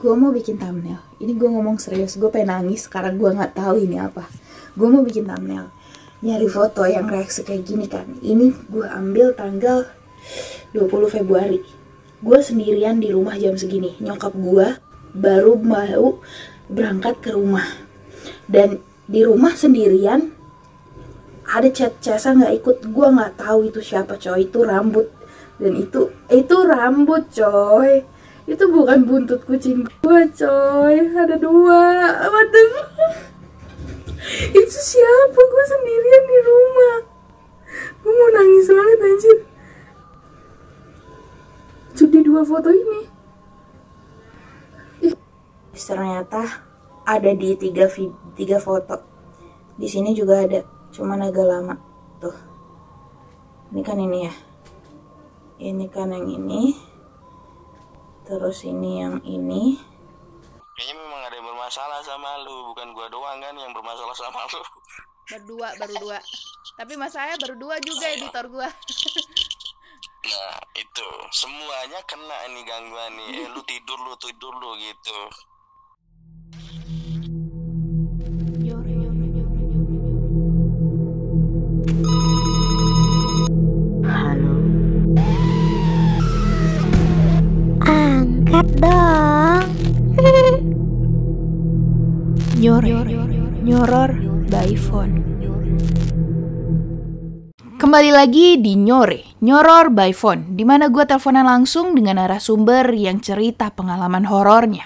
gue mau bikin thumbnail ini gue ngomong serius gue pengen nangis karena gue nggak tahu ini apa gue mau bikin thumbnail nyari foto yang reaksi kayak gini kan ini gue ambil tanggal 20 Februari gue sendirian di rumah jam segini nyokap gue baru mau berangkat ke rumah dan di rumah sendirian ada chat Cesa nggak ikut gue nggak tahu itu siapa coy itu rambut dan itu itu rambut coy itu bukan buntut kucing gua coy ada dua apa tuh itu siapa gue sendirian di rumah gue mau nangis banget anjir jadi dua foto ini Ih. ternyata ada di tiga tiga foto di sini juga ada cuman agak lama tuh ini kan ini ya ini kan yang ini terus ini yang ini kayaknya memang ada yang bermasalah sama lu bukan gua doang kan yang bermasalah sama lu berdua baru dua tapi masalahnya baru dua juga nah, editor gua nah itu semuanya kena nih gangguan nih eh, lu tidur lu tidur lu gitu dong. nyoror by phone. Kembali lagi di Nyore, Nyoror by Phone, di mana gue teleponan langsung dengan narasumber yang cerita pengalaman horornya.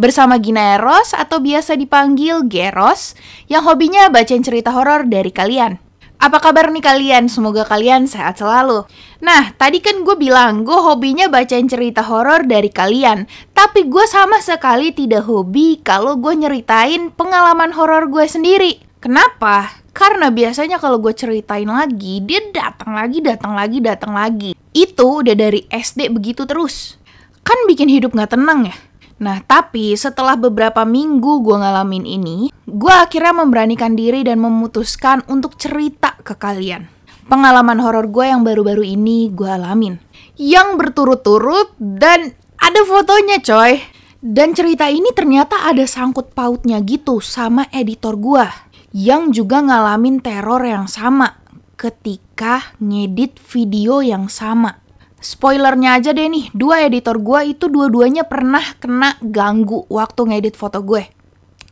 Bersama Gina Eros atau biasa dipanggil Geros, yang hobinya bacain cerita horor dari kalian. Apa kabar nih kalian? Semoga kalian sehat selalu. Nah, tadi kan gue bilang gue hobinya bacain cerita horor dari kalian, tapi gue sama sekali tidak hobi kalau gue nyeritain pengalaman horor gue sendiri. Kenapa? Karena biasanya kalau gue ceritain lagi, dia datang lagi, datang lagi, datang lagi. Itu udah dari SD begitu terus. Kan bikin hidup gak tenang ya. Nah, tapi setelah beberapa minggu gue ngalamin ini, gue akhirnya memberanikan diri dan memutuskan untuk cerita ke kalian. Pengalaman horor gue yang baru-baru ini gue alamin. Yang berturut-turut dan ada fotonya coy. Dan cerita ini ternyata ada sangkut pautnya gitu sama editor gue. Yang juga ngalamin teror yang sama ketika ngedit video yang sama spoilernya aja deh nih, dua editor gue itu dua-duanya pernah kena ganggu waktu ngedit foto gue.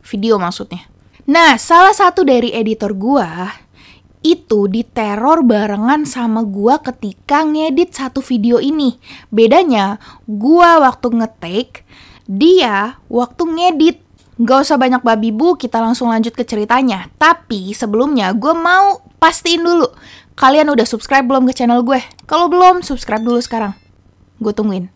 Video maksudnya. Nah, salah satu dari editor gue itu diteror barengan sama gue ketika ngedit satu video ini. Bedanya, gue waktu ngetik, dia waktu ngedit. Gak usah banyak babi bu, kita langsung lanjut ke ceritanya. Tapi sebelumnya gue mau pastiin dulu Kalian udah subscribe belum ke channel gue? Kalau belum, subscribe dulu sekarang. Gue tungguin.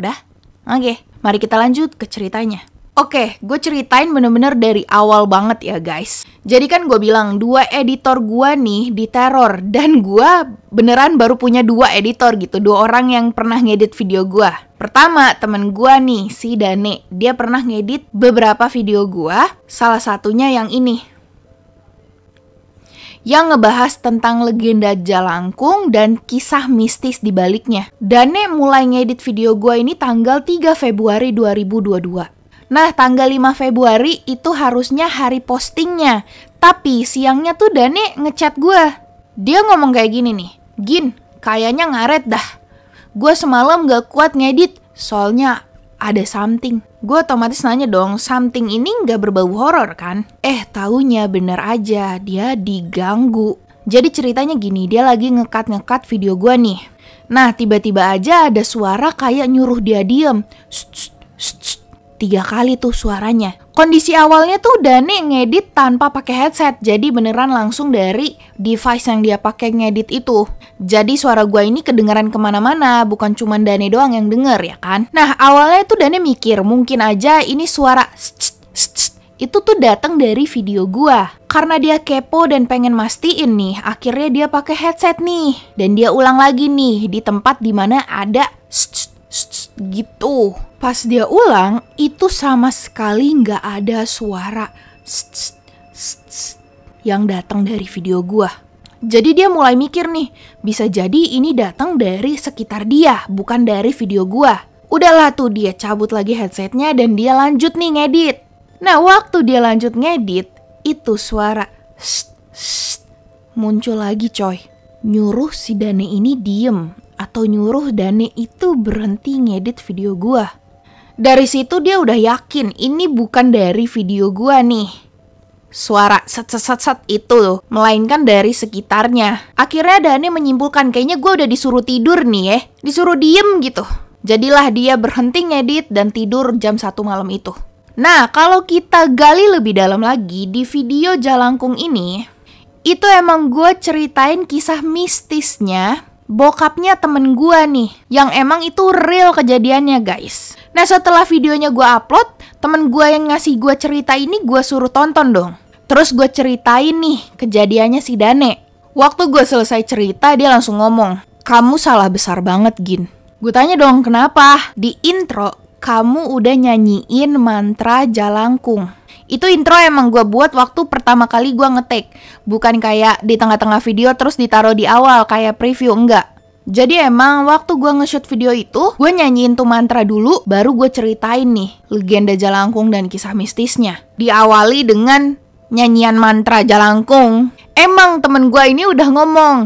Udah? Oke, okay, mari kita lanjut ke ceritanya. Oke, okay, gue ceritain bener-bener dari awal banget ya guys. Jadi kan gue bilang dua editor gue nih diteror dan gue beneran baru punya dua editor gitu, dua orang yang pernah ngedit video gue. Pertama temen gue nih si Dane, dia pernah ngedit beberapa video gue, salah satunya yang ini yang ngebahas tentang legenda Jalangkung dan kisah mistis di baliknya. Dane mulai ngedit video gue ini tanggal 3 Februari 2022. Nah, tanggal 5 Februari itu harusnya hari postingnya. Tapi siangnya tuh Dane ngechat gue. Dia ngomong kayak gini nih. Gin, kayaknya ngaret dah. Gue semalam gak kuat ngedit, soalnya ada something. Gue otomatis nanya dong, something ini nggak berbau horor kan? Eh, taunya bener aja, dia diganggu. Jadi ceritanya gini, dia lagi ngekat-ngekat video gue nih. Nah, tiba-tiba aja ada suara kayak nyuruh dia diem. Shh, shh, shh, tiga kali tuh suaranya. Kondisi awalnya tuh Dani ngedit tanpa pakai headset, jadi beneran langsung dari device yang dia pakai ngedit itu. Jadi suara gua ini kedengeran kemana-mana, bukan cuma Dani doang yang denger ya kan? Nah awalnya tuh Dani mikir mungkin aja ini suara itu tuh datang dari video gua. Karena dia kepo dan pengen mastiin nih, akhirnya dia pakai headset nih. Dan dia ulang lagi nih di tempat dimana ada gitu. Pas dia ulang, itu sama sekali nggak ada suara yang datang dari video gua. Jadi dia mulai mikir nih, bisa jadi ini datang dari sekitar dia, bukan dari video gua. Udahlah tuh dia cabut lagi headsetnya dan dia lanjut nih ngedit. Nah waktu dia lanjut ngedit, itu suara shh, shh, muncul lagi coy. Nyuruh si Dane ini diem atau nyuruh Dane itu berhenti ngedit video gua. Dari situ dia udah yakin ini bukan dari video gua nih. Suara set set set, set itu loh, melainkan dari sekitarnya. Akhirnya Dane menyimpulkan kayaknya gue udah disuruh tidur nih ya, disuruh diem gitu. Jadilah dia berhenti ngedit dan tidur jam 1 malam itu. Nah, kalau kita gali lebih dalam lagi di video Jalangkung ini, itu emang gue ceritain kisah mistisnya bokapnya temen gue nih yang emang itu real kejadiannya guys nah setelah videonya gue upload temen gue yang ngasih gue cerita ini gue suruh tonton dong terus gue ceritain nih kejadiannya si Dane waktu gue selesai cerita dia langsung ngomong kamu salah besar banget Gin gue tanya dong kenapa di intro kamu udah nyanyiin mantra jalangkung itu intro emang gue buat waktu pertama kali gue ngetik. Bukan kayak di tengah-tengah video terus ditaruh di awal kayak preview, enggak. Jadi emang waktu gue nge-shoot video itu, gue nyanyiin tuh mantra dulu, baru gue ceritain nih legenda Jalangkung dan kisah mistisnya. Diawali dengan nyanyian mantra Jalangkung. Emang temen gue ini udah ngomong,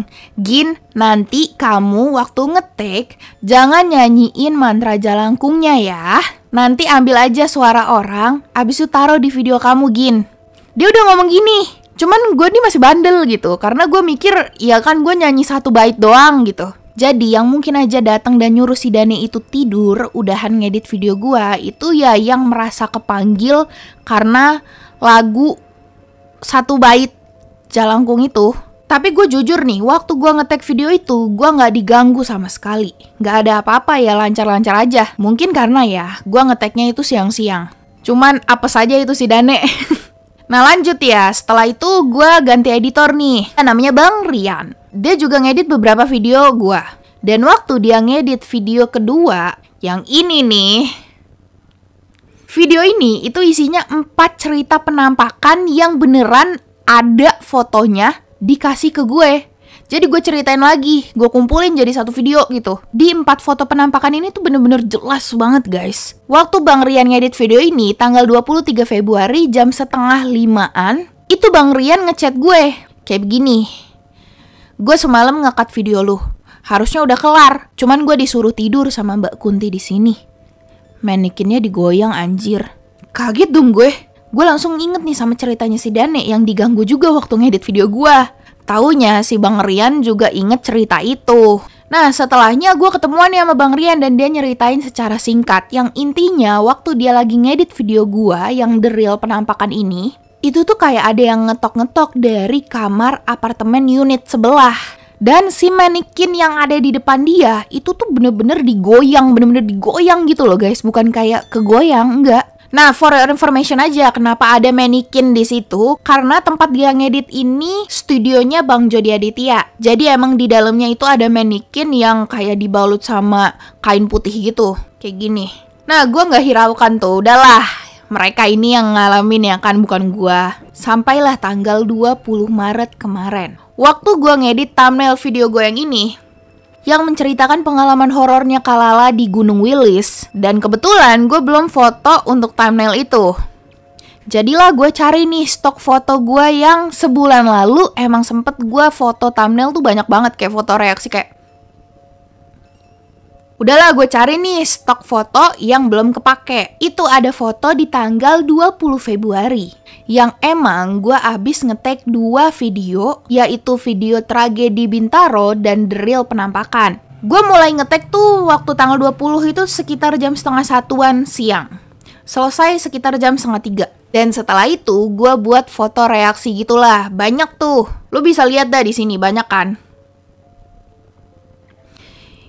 Gin, nanti kamu waktu ngetik, jangan nyanyiin mantra Jalangkungnya ya. Nanti ambil aja suara orang, abis itu taruh di video kamu, Gin. Dia udah ngomong gini, cuman gue nih masih bandel gitu, karena gue mikir, ya kan gue nyanyi satu bait doang gitu. Jadi yang mungkin aja datang dan nyuruh si Dani itu tidur, udahan ngedit video gue, itu ya yang merasa kepanggil karena lagu satu bait jalangkung itu tapi gue jujur nih, waktu gue ngetek video itu, gue nggak diganggu sama sekali. Nggak ada apa-apa ya, lancar-lancar aja. Mungkin karena ya, gue ngeteknya itu siang-siang. Cuman apa saja itu si Dane. nah lanjut ya, setelah itu gue ganti editor nih. Namanya Bang Rian. Dia juga ngedit beberapa video gue. Dan waktu dia ngedit video kedua, yang ini nih, Video ini itu isinya empat cerita penampakan yang beneran ada fotonya dikasih ke gue. Jadi gue ceritain lagi, gue kumpulin jadi satu video gitu. Di empat foto penampakan ini tuh bener-bener jelas banget guys. Waktu Bang Rian ngedit video ini, tanggal 23 Februari jam setengah limaan, itu Bang Rian ngechat gue. Kayak begini, gue semalam ngekat video lu. Harusnya udah kelar, cuman gue disuruh tidur sama Mbak Kunti di sini. manikinnya digoyang anjir. Kaget dong gue gue langsung inget nih sama ceritanya si Dane yang diganggu juga waktu ngedit video gue. Taunya si Bang Rian juga inget cerita itu. Nah, setelahnya gue ketemuan ya sama Bang Rian dan dia nyeritain secara singkat yang intinya waktu dia lagi ngedit video gue yang the real penampakan ini, itu tuh kayak ada yang ngetok-ngetok dari kamar apartemen unit sebelah. Dan si manikin yang ada di depan dia itu tuh bener-bener digoyang, bener-bener digoyang gitu loh guys, bukan kayak kegoyang, enggak. Nah, for your information aja, kenapa ada manikin di situ? Karena tempat dia ngedit ini studionya Bang Jody Aditya. Jadi emang di dalamnya itu ada manikin yang kayak dibalut sama kain putih gitu, kayak gini. Nah, gue nggak hiraukan tuh, udahlah. Mereka ini yang ngalamin ya kan, bukan gue. Sampailah tanggal 20 Maret kemarin. Waktu gue ngedit thumbnail video gue yang ini, yang menceritakan pengalaman horornya Kalala di Gunung Wilis dan kebetulan gue belum foto untuk thumbnail itu. Jadilah gue cari nih stok foto gue yang sebulan lalu emang sempet gue foto thumbnail tuh banyak banget kayak foto reaksi kayak Udahlah gue cari nih stok foto yang belum kepake. Itu ada foto di tanggal 20 Februari. Yang emang gue abis ngetek dua video, yaitu video tragedi Bintaro dan The Real Penampakan. Gue mulai ngetek tuh waktu tanggal 20 itu sekitar jam setengah satuan siang. Selesai sekitar jam setengah tiga. Dan setelah itu, gue buat foto reaksi gitulah. Banyak tuh. Lu bisa lihat dah di sini, banyak kan?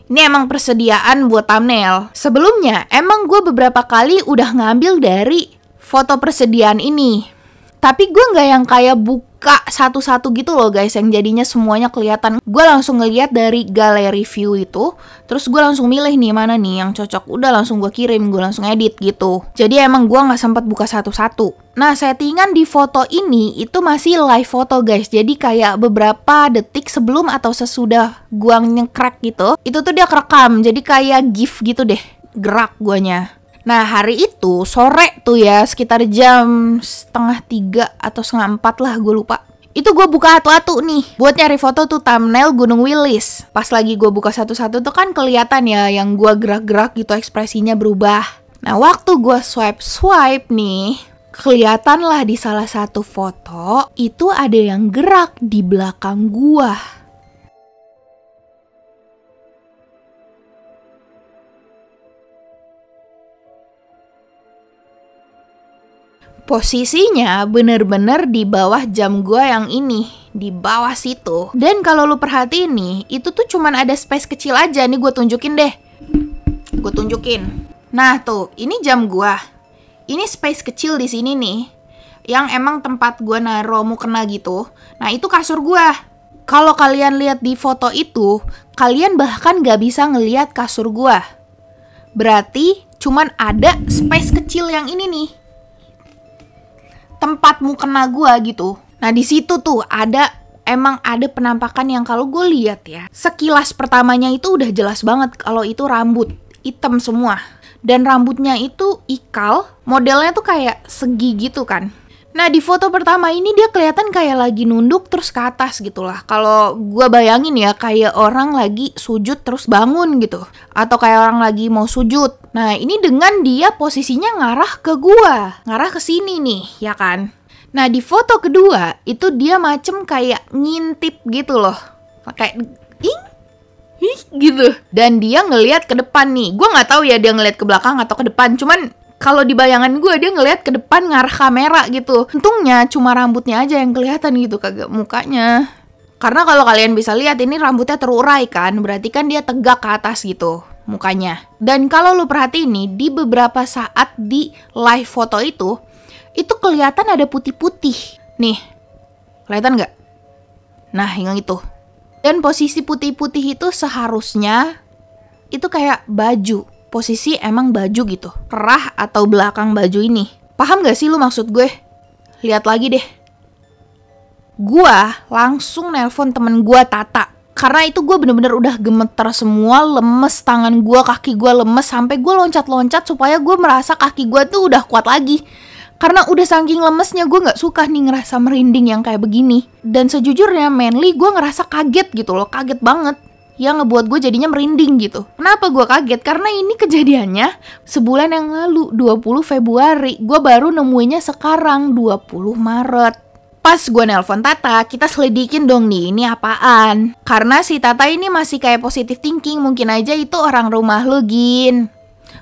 Ini emang persediaan buat thumbnail. Sebelumnya, emang gue beberapa kali udah ngambil dari foto persediaan ini tapi gue nggak yang kayak buka satu-satu gitu loh guys yang jadinya semuanya kelihatan gue langsung ngeliat dari galeri view itu terus gue langsung milih nih mana nih yang cocok udah langsung gue kirim gue langsung edit gitu jadi emang gue nggak sempat buka satu-satu nah settingan di foto ini itu masih live foto guys jadi kayak beberapa detik sebelum atau sesudah gue nyekrek gitu itu tuh dia kerekam jadi kayak gif gitu deh gerak guanya Nah hari itu sore tuh ya sekitar jam setengah tiga atau setengah empat lah gue lupa itu gue buka satu-satu nih buat nyari foto tuh thumbnail Gunung Wilis. Pas lagi gue buka satu-satu tuh kan kelihatan ya yang gue gerak-gerak gitu ekspresinya berubah. Nah waktu gue swipe-swipe nih, kelihatan lah di salah satu foto itu ada yang gerak di belakang gue posisinya bener-bener di bawah jam gua yang ini di bawah situ dan kalau lu perhatiin nih itu tuh cuman ada space kecil aja nih gue tunjukin deh gue tunjukin nah tuh ini jam gua ini space kecil di sini nih yang emang tempat gua naro kena gitu nah itu kasur gua kalau kalian lihat di foto itu kalian bahkan nggak bisa ngelihat kasur gua berarti cuman ada space kecil yang ini nih tempatmu kena gua gitu. Nah di situ tuh ada emang ada penampakan yang kalau gue lihat ya sekilas pertamanya itu udah jelas banget kalau itu rambut hitam semua dan rambutnya itu ikal modelnya tuh kayak segi gitu kan Nah di foto pertama ini dia kelihatan kayak lagi nunduk terus ke atas gitu lah. Kalau gue bayangin ya kayak orang lagi sujud terus bangun gitu, atau kayak orang lagi mau sujud. Nah ini dengan dia posisinya ngarah ke gue, ngarah ke sini nih, ya kan? Nah di foto kedua itu dia macem kayak ngintip gitu loh, kayak ing Hih, gitu dan dia ngeliat ke depan nih gue nggak tahu ya dia ngeliat ke belakang atau ke depan cuman kalau di bayangan gue dia ngelihat ke depan ngarah kamera gitu. Untungnya cuma rambutnya aja yang kelihatan gitu kagak mukanya. Karena kalau kalian bisa lihat ini rambutnya terurai kan, berarti kan dia tegak ke atas gitu mukanya. Dan kalau lu perhati ini di beberapa saat di live foto itu, itu kelihatan ada putih-putih. Nih, kelihatan nggak? Nah, yang itu. Dan posisi putih-putih itu seharusnya itu kayak baju posisi emang baju gitu, kerah atau belakang baju ini. Paham gak sih lu maksud gue? Lihat lagi deh. Gua langsung nelpon temen gua Tata. Karena itu gue bener-bener udah gemeter semua, lemes tangan gue, kaki gue lemes, sampai gue loncat-loncat supaya gue merasa kaki gue tuh udah kuat lagi. Karena udah saking lemesnya gue gak suka nih ngerasa merinding yang kayak begini. Dan sejujurnya mainly gue ngerasa kaget gitu loh, kaget banget yang ngebuat gue jadinya merinding gitu. Kenapa gue kaget? Karena ini kejadiannya sebulan yang lalu, 20 Februari. Gue baru nemuinya sekarang, 20 Maret pas gue nelpon Tata, kita selidikin dong nih, ini apaan? Karena si Tata ini masih kayak positive thinking, mungkin aja itu orang rumah lu, Gin.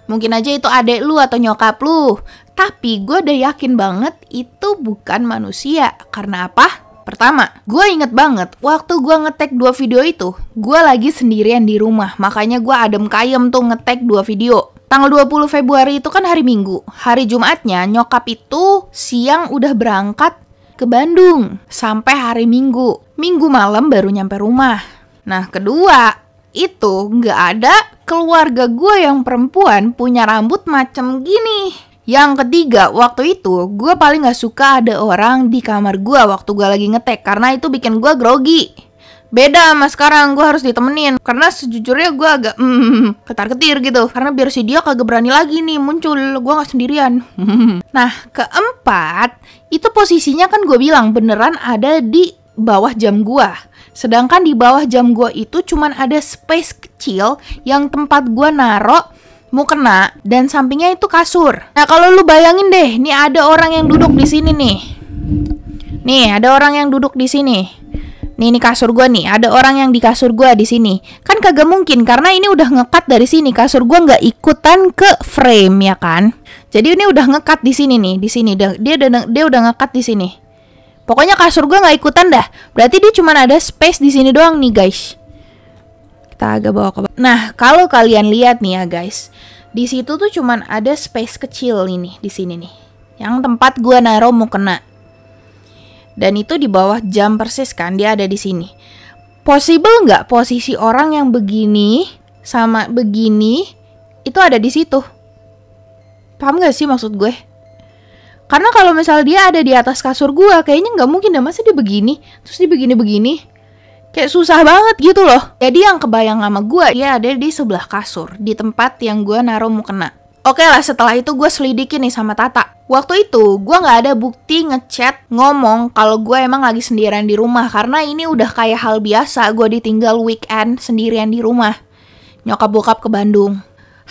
Mungkin aja itu adek lu atau nyokap lu. Tapi gue udah yakin banget itu bukan manusia. Karena apa? Pertama, gue inget banget waktu gue ngetek dua video itu, gue lagi sendirian di rumah, makanya gue adem kayem tuh ngetek dua video. Tanggal 20 Februari itu kan hari Minggu. Hari Jumatnya nyokap itu siang udah berangkat ke Bandung sampai hari Minggu. Minggu malam baru nyampe rumah. Nah, kedua, itu nggak ada keluarga gue yang perempuan punya rambut macem gini. Yang ketiga, waktu itu gue paling gak suka ada orang di kamar gue waktu gue lagi ngetek karena itu bikin gue grogi. Beda sama sekarang, gue harus ditemenin Karena sejujurnya gue agak mm, ketar-ketir gitu Karena biar si dia kagak berani lagi nih muncul Gue gak sendirian Nah, keempat Itu posisinya kan gue bilang beneran ada di bawah jam gue Sedangkan di bawah jam gue itu cuman ada space kecil Yang tempat gue narok mau kena dan sampingnya itu kasur. Nah, kalau lu bayangin deh, nih ada orang yang duduk di sini nih. Nih, ada orang yang duduk di sini. Nih, ini kasur gua nih. Ada orang yang di kasur gua di sini. Kan kagak mungkin karena ini udah ngekat dari sini. Kasur gua nggak ikutan ke frame ya kan. Jadi ini udah ngekat di sini nih, di sini dia dia udah dia udah ngekat di sini. Pokoknya kasur gua nggak ikutan dah. Berarti dia cuma ada space di sini doang nih, guys kita agak bawa ke Nah, kalau kalian lihat nih ya guys, di situ tuh cuman ada space kecil ini di sini nih. Yang tempat gua naruh mau kena. Dan itu di bawah jam persis kan, dia ada di sini. Possible nggak posisi orang yang begini sama begini itu ada di situ? Paham nggak sih maksud gue? Karena kalau misal dia ada di atas kasur gue, kayaknya nggak mungkin dah masa dia begini, terus dia begini-begini. Kayak susah banget gitu loh. Jadi yang kebayang sama gue, dia ada di sebelah kasur, di tempat yang gue naruh mukena. Oke lah, setelah itu gue selidiki nih sama Tata. Waktu itu, gue gak ada bukti ngechat, ngomong kalau gue emang lagi sendirian di rumah. Karena ini udah kayak hal biasa, gue ditinggal weekend sendirian di rumah. Nyokap bokap ke Bandung.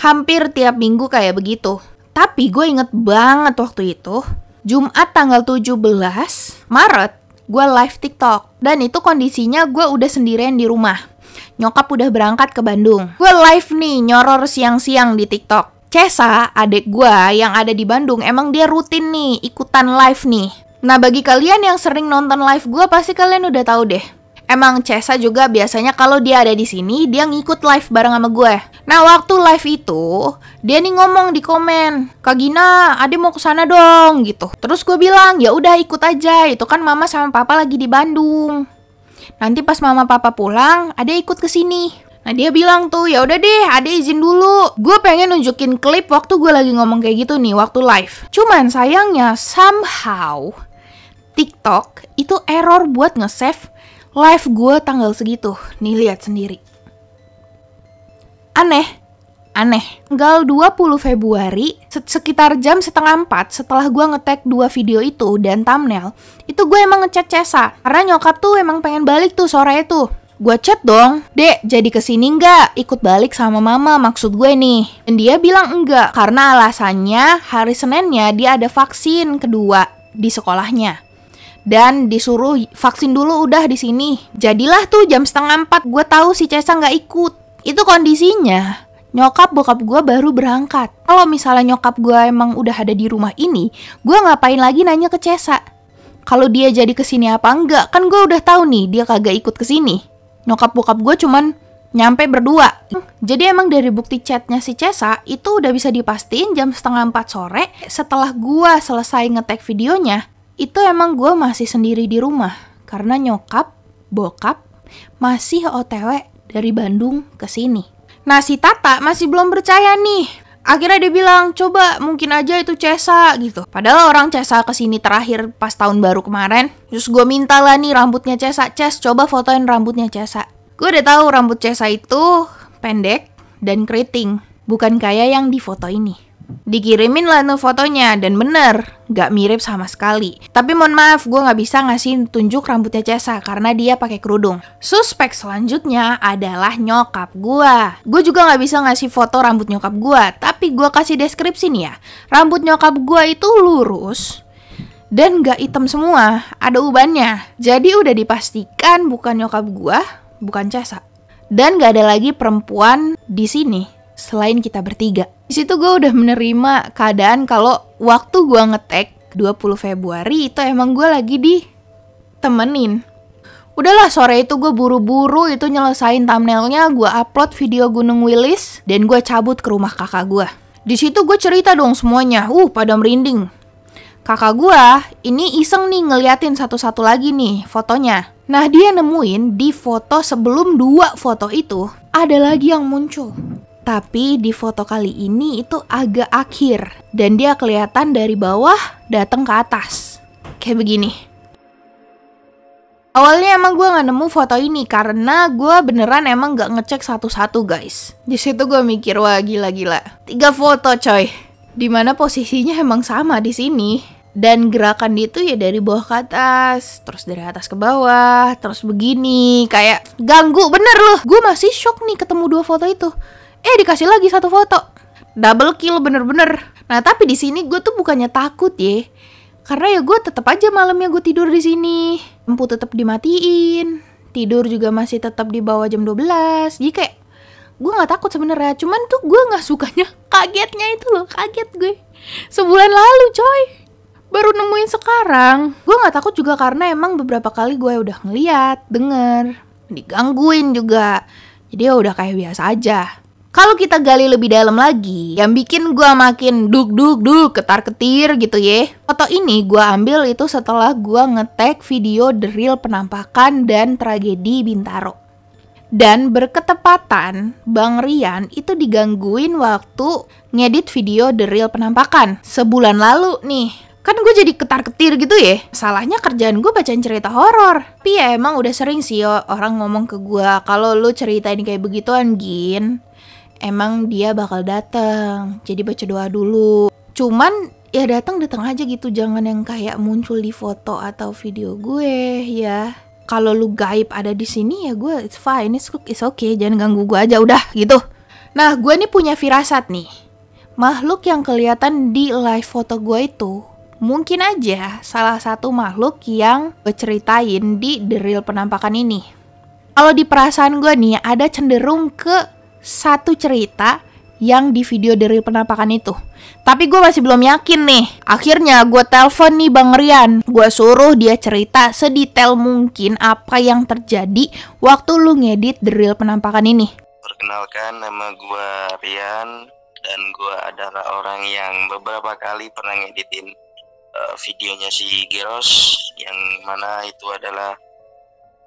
Hampir tiap minggu kayak begitu. Tapi gue inget banget waktu itu, Jumat tanggal 17 Maret, gue live TikTok. Dan itu kondisinya gue udah sendirian di rumah. Nyokap udah berangkat ke Bandung. Gue live nih nyoror siang-siang di TikTok. Cesa, adik gue yang ada di Bandung, emang dia rutin nih ikutan live nih. Nah, bagi kalian yang sering nonton live gue, pasti kalian udah tahu deh. Emang Cesa juga biasanya kalau dia ada di sini, dia ngikut live bareng sama gue. Nah, waktu live itu, dia nih ngomong di komen, "Kak Gina, Ade mau ke sana dong." gitu. Terus gue bilang, "Ya udah ikut aja, itu kan mama sama papa lagi di Bandung." Nanti pas mama papa pulang, Ade ikut ke sini. Nah dia bilang tuh ya udah deh, ade izin dulu. Gue pengen nunjukin klip waktu gue lagi ngomong kayak gitu nih waktu live. Cuman sayangnya somehow TikTok itu error buat nge-save Live gue tanggal segitu, nih lihat sendiri. Aneh, aneh. Tanggal 20 Februari, sekitar jam setengah empat setelah gue ngetek dua video itu dan thumbnail, itu gue emang ngechat Cesa. Karena nyokap tuh emang pengen balik tuh sore itu. Gue chat dong, Dek, jadi kesini nggak? Ikut balik sama mama, maksud gue nih. Dan dia bilang enggak, karena alasannya hari Seninnya dia ada vaksin kedua di sekolahnya dan disuruh vaksin dulu udah di sini. Jadilah tuh jam setengah empat gue tahu si Cesa nggak ikut. Itu kondisinya. Nyokap bokap gue baru berangkat. Kalau misalnya nyokap gue emang udah ada di rumah ini, gue ngapain lagi nanya ke Cesa? Kalau dia jadi kesini apa enggak, kan gue udah tahu nih dia kagak ikut kesini. Nyokap bokap gue cuman nyampe berdua. Jadi emang dari bukti chatnya si Cesa itu udah bisa dipastiin jam setengah empat sore setelah gua selesai ngetek videonya itu emang gue masih sendiri di rumah karena nyokap, bokap masih OTW dari Bandung ke sini. Nah si Tata masih belum percaya nih. Akhirnya dia bilang, coba mungkin aja itu Cesa gitu. Padahal orang Cesa kesini terakhir pas tahun baru kemarin. Terus gue minta lah nih rambutnya Cesa. Ces, coba fotoin rambutnya Cesa. Gue udah tahu rambut Cesa itu pendek dan keriting. Bukan kayak yang di foto ini. Dikirimin lah tuh fotonya dan bener gak mirip sama sekali. Tapi mohon maaf gue gak bisa ngasih tunjuk rambutnya Cesa karena dia pakai kerudung. Suspek selanjutnya adalah nyokap gue. Gue juga gak bisa ngasih foto rambut nyokap gue. Tapi gue kasih deskripsi nih ya. Rambut nyokap gue itu lurus, dan gak hitam semua, ada ubannya. Jadi udah dipastikan bukan nyokap gua, bukan Cesa. Dan gak ada lagi perempuan di sini selain kita bertiga. Di situ gue udah menerima keadaan kalau waktu gue ngetek 20 Februari itu emang gue lagi di temenin. Udahlah sore itu gue buru-buru itu nyelesain thumbnailnya, gue upload video Gunung Wilis dan gue cabut ke rumah kakak gue. Di situ gue cerita dong semuanya, uh pada merinding. Kakak gue ini iseng nih ngeliatin satu-satu lagi nih fotonya. Nah dia nemuin di foto sebelum dua foto itu ada lagi yang muncul. Tapi di foto kali ini itu agak akhir dan dia kelihatan dari bawah datang ke atas. Kayak begini. Awalnya emang gue gak nemu foto ini karena gue beneran emang gak ngecek satu-satu guys. Di situ gue mikir wah gila-gila. Tiga foto coy. Dimana posisinya emang sama di sini. Dan gerakan dia tuh ya dari bawah ke atas, terus dari atas ke bawah, terus begini, kayak ganggu bener loh. Gue masih shock nih ketemu dua foto itu eh dikasih lagi satu foto double kill bener-bener nah tapi di sini gue tuh bukannya takut ya karena ya gue tetap aja malamnya gue tidur di sini lampu tetap dimatiin tidur juga masih tetap di bawah jam 12 belas, kayak gue nggak takut sebenarnya cuman tuh gue nggak sukanya kagetnya itu loh kaget gue sebulan lalu coy baru nemuin sekarang gue nggak takut juga karena emang beberapa kali gue udah ngeliat denger digangguin juga jadi ya udah kayak biasa aja kalau kita gali lebih dalam lagi, yang bikin gue makin duk duk duk ketar ketir gitu ya. Foto ini gue ambil itu setelah gue ngetek video the real penampakan dan tragedi Bintaro. Dan berketepatan, Bang Rian itu digangguin waktu ngedit video The Real Penampakan sebulan lalu nih. Kan gue jadi ketar-ketir gitu ya. Salahnya kerjaan gue bacain cerita horor. Tapi ya emang udah sering sih orang ngomong ke gue kalau lu ceritain kayak begituan, Gin emang dia bakal datang. Jadi baca doa dulu. Cuman ya datang datang aja gitu, jangan yang kayak muncul di foto atau video gue ya. Kalau lu gaib ada di sini ya gue it's fine, it's, it's okay, jangan ganggu gue aja udah gitu. Nah, gue nih punya firasat nih. Makhluk yang kelihatan di live foto gue itu mungkin aja salah satu makhluk yang gue ceritain di The Real Penampakan ini. Kalau di perasaan gue nih ada cenderung ke satu cerita yang di video dari penampakan itu. Tapi gue masih belum yakin nih. Akhirnya gue telepon nih Bang Rian. Gue suruh dia cerita sedetail mungkin apa yang terjadi waktu lu ngedit drill penampakan ini. Perkenalkan nama gue Rian dan gue adalah orang yang beberapa kali pernah ngeditin uh, videonya si Geros yang mana itu adalah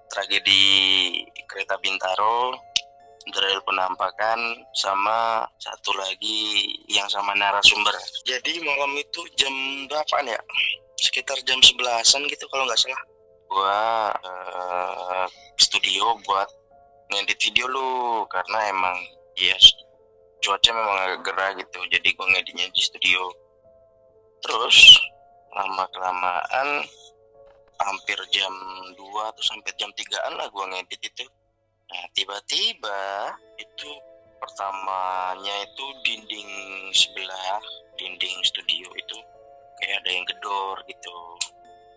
tragedi kereta Bintaro dari penampakan sama satu lagi yang sama narasumber. Jadi malam itu jam berapaan ya? Sekitar jam sebelasan gitu kalau nggak salah. Gua uh, studio buat ngedit video lu karena emang ya yes, cuaca memang agak gerah gitu. Jadi gua ngeditnya di studio. Terus lama kelamaan hampir jam 2 atau sampai jam 3an lah gua ngedit itu Nah, tiba-tiba itu pertamanya itu dinding sebelah, dinding studio itu kayak ada yang gedor gitu.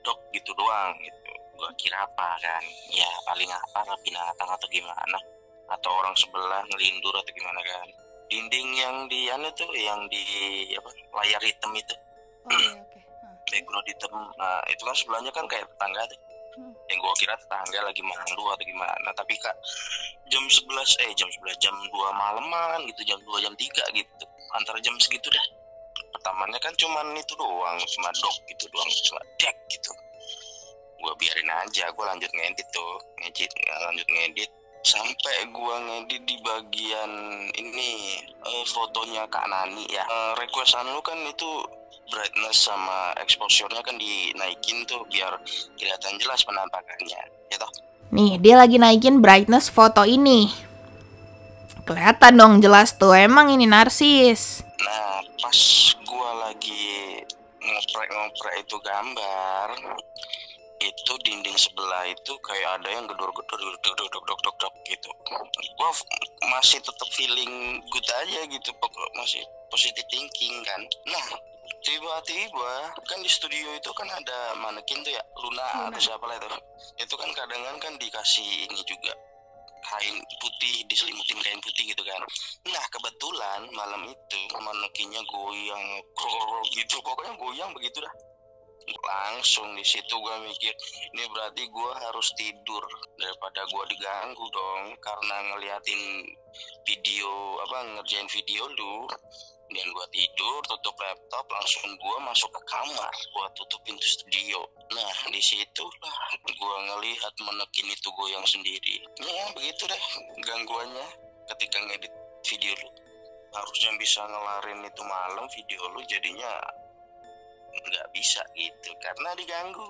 Dok gitu doang gitu. Gua kira apa kan? Ya paling apa binatang atau gimana atau orang sebelah ngelindur atau gimana kan. Dinding yang di anu tuh yang di apa layar hitam itu. Oh, okay, okay. Background hitam. Nah, itu kan sebelahnya kan kayak tetangga tuh Hmm. yang gue kira tetangga lagi mandu atau gimana tapi kak jam 11 eh jam 11 jam 2 malaman gitu jam 2 jam 3 gitu antara jam segitu dah pertamanya kan cuman itu doang cuma dok gitu doang cuma dek gitu gue biarin aja gue lanjut ngedit tuh ngedit lanjut ngedit sampai gua ngedit di bagian ini eh, fotonya Kak Nani ya eh, requestan lu kan itu brightness sama exposure-nya kan dinaikin tuh biar kelihatan jelas penampakannya, ya toh? Nih, dia lagi naikin brightness foto ini. Kelihatan dong jelas tuh, emang ini narsis. Nah, pas gua lagi ngoprek-ngoprek itu gambar, itu dinding sebelah itu kayak ada yang gedor-gedor dok dok dok dok gitu. Gua masih tetap feeling good aja gitu, masih positive thinking kan. Nah, tiba-tiba kan di studio itu kan ada manekin tuh ya Luna, atau siapa lah itu itu kan kadang kan dikasih ini juga kain putih diselimutin kain putih gitu kan nah kebetulan malam itu manekinnya goyang kro gitu pokoknya goyang begitu dah langsung di situ gue mikir ini berarti gue harus tidur daripada gue diganggu dong karena ngeliatin video apa ngerjain video dulu dan gue tidur tutup laptop langsung gue masuk ke kamar gue tutup pintu studio nah di situ lah gue ngelihat menekin itu gue yang sendiri ya begitu deh gangguannya ketika ngedit video lu harusnya bisa ngelarin itu malam video lu jadinya nggak bisa gitu karena diganggu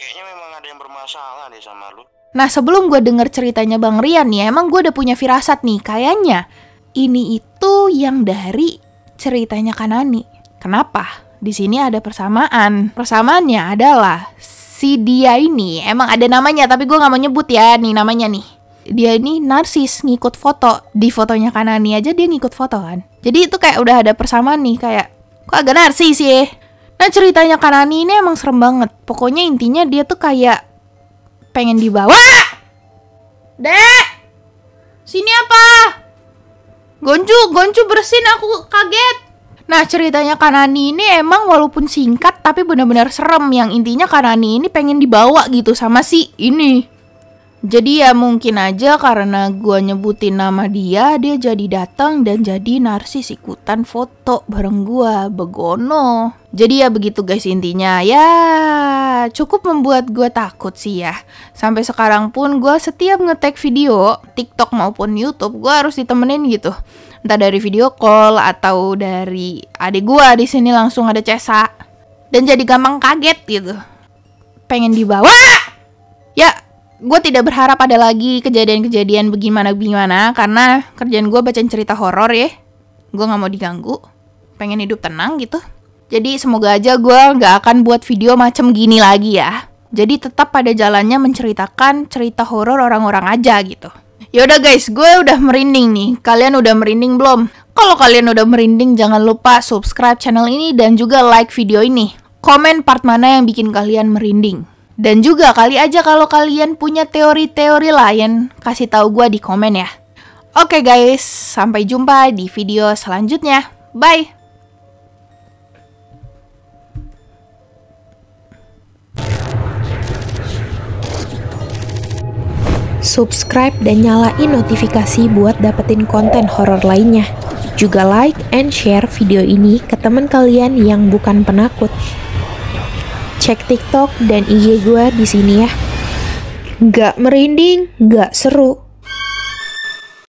kayaknya memang ada yang bermasalah deh sama lu Nah sebelum gue denger ceritanya Bang Rian nih, emang gue udah punya firasat nih, kayaknya ini itu yang dari ceritanya Kanani. Kenapa? Di sini ada persamaan. Persamaannya adalah si dia ini emang ada namanya tapi gue nggak mau nyebut ya nih namanya nih. Dia ini narsis ngikut foto di fotonya Kanani aja dia ngikut foto kan. Jadi itu kayak udah ada persamaan nih kayak kok agak narsis sih. Nah ceritanya Kanani ini emang serem banget. Pokoknya intinya dia tuh kayak pengen dibawa. Dek, sini apa? Gonju, Gonju bersin aku kaget. Nah ceritanya Kanani ini emang walaupun singkat tapi benar-benar serem yang intinya Kanani ini pengen dibawa gitu sama si ini jadi ya mungkin aja karena gue nyebutin nama dia, dia jadi datang dan jadi narsis ikutan foto bareng gue, begono. Jadi ya begitu guys intinya, ya cukup membuat gue takut sih ya. Sampai sekarang pun gue setiap ngetek video, TikTok maupun YouTube, gue harus ditemenin gitu. Entah dari video call atau dari adik gue di sini langsung ada cesa. Dan jadi gampang kaget gitu. Pengen dibawa. Ya, gue tidak berharap ada lagi kejadian-kejadian bagaimana-bagaimana karena kerjaan gue baca cerita horor ya. Gue nggak mau diganggu, pengen hidup tenang gitu. Jadi semoga aja gue nggak akan buat video macam gini lagi ya. Jadi tetap pada jalannya menceritakan cerita horor orang-orang aja gitu. Yaudah guys, gue udah merinding nih. Kalian udah merinding belum? Kalau kalian udah merinding, jangan lupa subscribe channel ini dan juga like video ini. Komen part mana yang bikin kalian merinding. Dan juga kali aja kalau kalian punya teori-teori lain, kasih tahu gue di komen ya. Oke guys, sampai jumpa di video selanjutnya. Bye! Subscribe dan nyalain notifikasi buat dapetin konten horor lainnya. Juga like and share video ini ke teman kalian yang bukan penakut cek TikTok dan IG gue di sini ya. Gak merinding, gak seru,